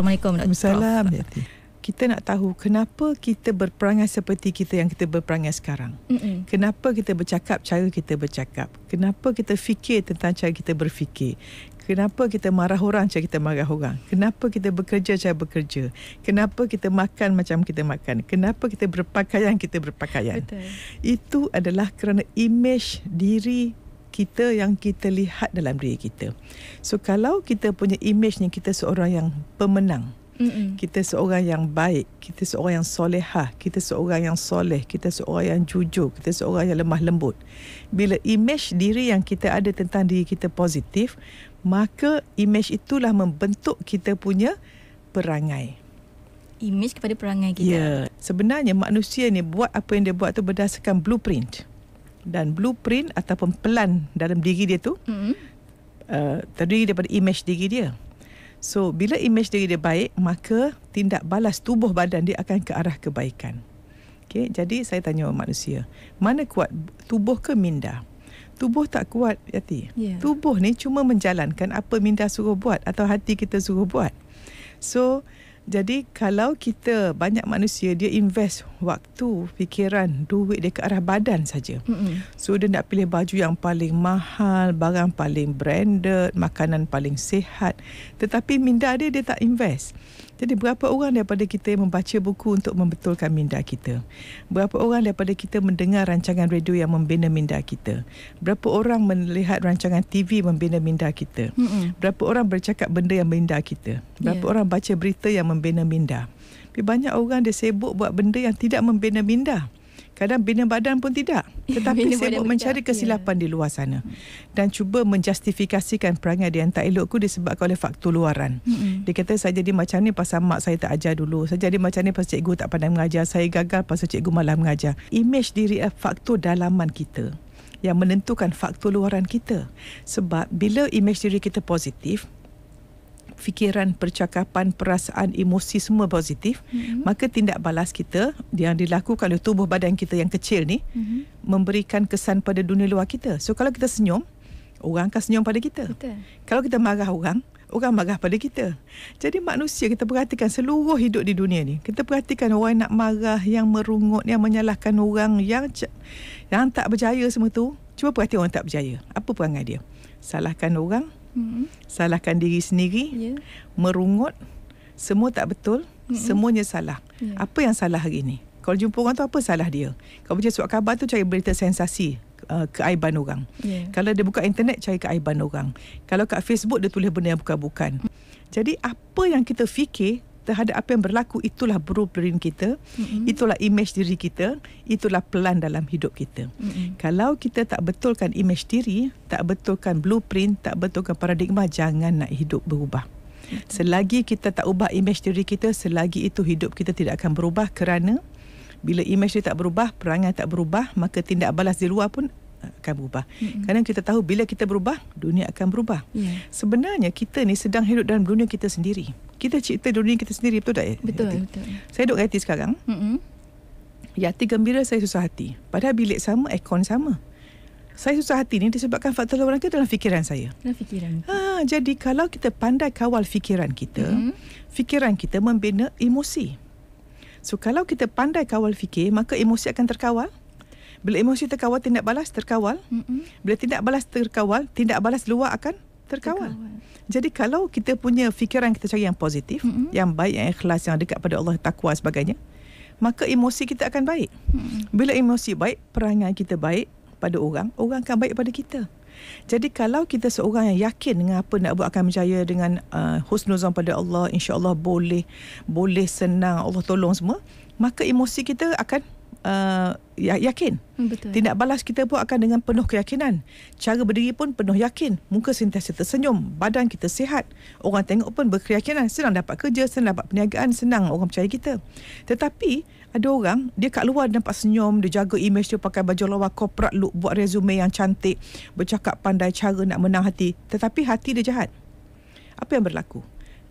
Assalamualaikum Dr. Salam kita nak tahu kenapa kita berperangai seperti kita yang kita berperangai sekarang. Mm-mm. Kenapa kita bercakap cara kita bercakap? Kenapa kita fikir tentang cara kita berfikir? Kenapa kita marah orang cara kita marah orang? Kenapa kita bekerja cara bekerja? Kenapa kita makan macam kita makan? Kenapa kita berpakaian kita berpakaian? Betul. Itu adalah kerana imej diri kita yang kita lihat dalam diri kita. So kalau kita punya image ni kita seorang yang pemenang, Mm-mm. kita seorang yang baik, kita seorang yang solehah, kita seorang yang soleh, kita seorang yang jujur, kita seorang yang lemah lembut. Bila image diri yang kita ada tentang diri kita positif, maka image itulah membentuk kita punya perangai image kepada perangai kita. Ya, sebenarnya manusia ni buat apa yang dia buat tu berdasarkan blueprint. Mm dan blueprint ataupun plan dalam diri dia tu hmm. uh, terdiri daripada image diri dia. So bila image diri dia baik, maka tindak balas tubuh badan dia akan ke arah kebaikan. Okay, jadi saya tanya manusia, mana kuat tubuh ke minda? Tubuh tak kuat, Yati. Yeah. Tubuh ni cuma menjalankan apa minda suruh buat atau hati kita suruh buat. So, jadi kalau kita banyak manusia dia invest waktu, fikiran, duit dia ke arah badan saja. So dia nak pilih baju yang paling mahal, barang paling branded, makanan paling sihat. Tetapi minda dia dia tak invest. Jadi berapa orang daripada kita yang membaca buku untuk membetulkan minda kita? Berapa orang daripada kita mendengar rancangan radio yang membina minda kita? Berapa orang melihat rancangan TV membina minda kita? Mm-mm. Berapa orang bercakap benda yang membina kita? Berapa yeah. orang baca berita yang membina minda? Tapi banyak orang dia sibuk buat benda yang tidak membina minda kadang bina badan pun tidak tetapi sibuk mencari tidak. kesilapan yeah. di luar sana dan cuba menjustifikasikan perangai dia yang tak elok disebabkan oleh faktor luaran mm-hmm. dia kata saya jadi macam ni pasal mak saya tak ajar dulu saya jadi macam ni pasal cikgu tak pandai mengajar saya gagal pasal cikgu malah mengajar image diri adalah eh, faktor dalaman kita yang menentukan faktor luaran kita sebab bila image diri kita positif fikiran, percakapan, perasaan, emosi semua positif, mm-hmm. maka tindak balas kita yang dilakukan oleh tubuh badan kita yang kecil ni mm-hmm. memberikan kesan pada dunia luar kita. So kalau kita senyum, orang akan senyum pada kita. Betul. Kalau kita marah orang, orang marah pada kita. Jadi manusia kita perhatikan seluruh hidup di dunia ni. Kita perhatikan orang nak marah, yang merungut, yang menyalahkan orang yang yang tak berjaya semua tu. Cuba perhati orang tak berjaya. Apa perangai dia? Salahkan orang, hmm salahkan diri sendiri, yeah. merungut, semua tak betul, hmm semuanya salah. Yeah. Apa yang salah hari ini? Kalau jumpa orang tu apa salah dia? Kalau baca surat khabar tu cari berita sensasi uh, keaiban orang. Yeah. Kalau dia buka internet cari keaiban orang. Kalau kat Facebook dia tulis benda yang bukan-bukan. hmm Jadi apa yang kita fikir terhadap apa yang berlaku itulah blueprint kita mm-hmm. itulah image diri kita itulah pelan dalam hidup kita mm-hmm. kalau kita tak betulkan image diri tak betulkan blueprint tak betulkan paradigma jangan nak hidup berubah mm-hmm. selagi kita tak ubah image diri kita selagi itu hidup kita tidak akan berubah kerana bila image dia tak berubah perangai tak berubah maka tindak balas di luar pun akan berubah. Mm-hmm. Kerana kita tahu bila kita berubah, dunia akan berubah. Yeah. Sebenarnya kita ni sedang hidup dalam dunia kita sendiri. Kita cipta dunia kita sendiri, betul tak? Betul, Yati? betul. Saya duduk Yati sekarang. Mm-hmm. Yati gembira, saya susah hati. Padahal bilik sama, ekon sama. Saya susah hati ni disebabkan faktor luar ke dalam fikiran saya. Dalam fikiran. Ha, jadi kalau kita pandai kawal fikiran kita, mm-hmm. fikiran kita membina emosi. So kalau kita pandai kawal fikir, maka emosi akan terkawal. Bila emosi terkawal tindak balas terkawal. Mm-mm. Bila tindak balas terkawal, tindak balas luar akan terkawal. terkawal. Jadi kalau kita punya fikiran kita cari yang positif, Mm-mm. yang baik, yang ikhlas, yang dekat pada Allah, takwa sebagainya, maka emosi kita akan baik. Mm-mm. Bila emosi baik, perangai kita baik pada orang, orang akan baik pada kita. Jadi kalau kita seorang yang yakin dengan apa nak buat akan berjaya dengan uh, husnuzan pada Allah, insya-Allah boleh, boleh senang, Allah tolong semua, maka emosi kita akan uh, ya- yakin. Hmm, betul. Tindak balas kita pun akan dengan penuh keyakinan. Cara berdiri pun penuh yakin. Muka sentiasa tersenyum. Badan kita sihat. Orang tengok pun berkeyakinan. Senang dapat kerja, senang dapat perniagaan, senang orang percaya kita. Tetapi ada orang, dia kat luar nampak senyum, dia jaga imej dia pakai baju lawa, korporat look, buat resume yang cantik, bercakap pandai cara nak menang hati. Tetapi hati dia jahat. Apa yang berlaku?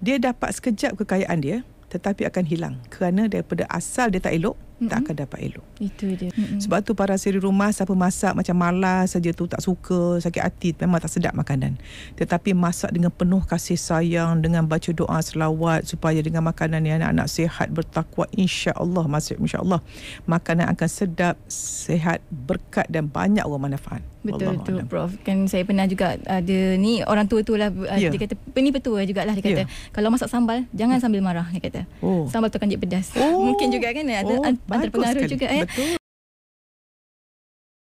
Dia dapat sekejap kekayaan dia, tetapi akan hilang kerana daripada asal dia tak elok mm-hmm. tak akan dapat elok. Itu dia. Mm-hmm. Sebab tu para seri rumah siapa masak macam malas saja tu tak suka, sakit hati, memang tak sedap makanan. Tetapi masak dengan penuh kasih sayang dengan baca doa selawat supaya dengan makanan yang anak-anak sihat bertakwa insya-Allah masuk insya-Allah makanan akan sedap, sehat, berkat dan banyak orang manfaat. Betul tu Prof Kan saya pernah juga Ada ni Orang tua tu lah yeah. Uh, ya. Dia kata Ini petua lah jugalah Dia kata yeah. Kalau masak sambal Jangan ya. sambil marah Dia kata oh. Sambal tu akan jadi pedas oh. Mungkin juga kan Ada oh terpengaruh juga ya. Betul.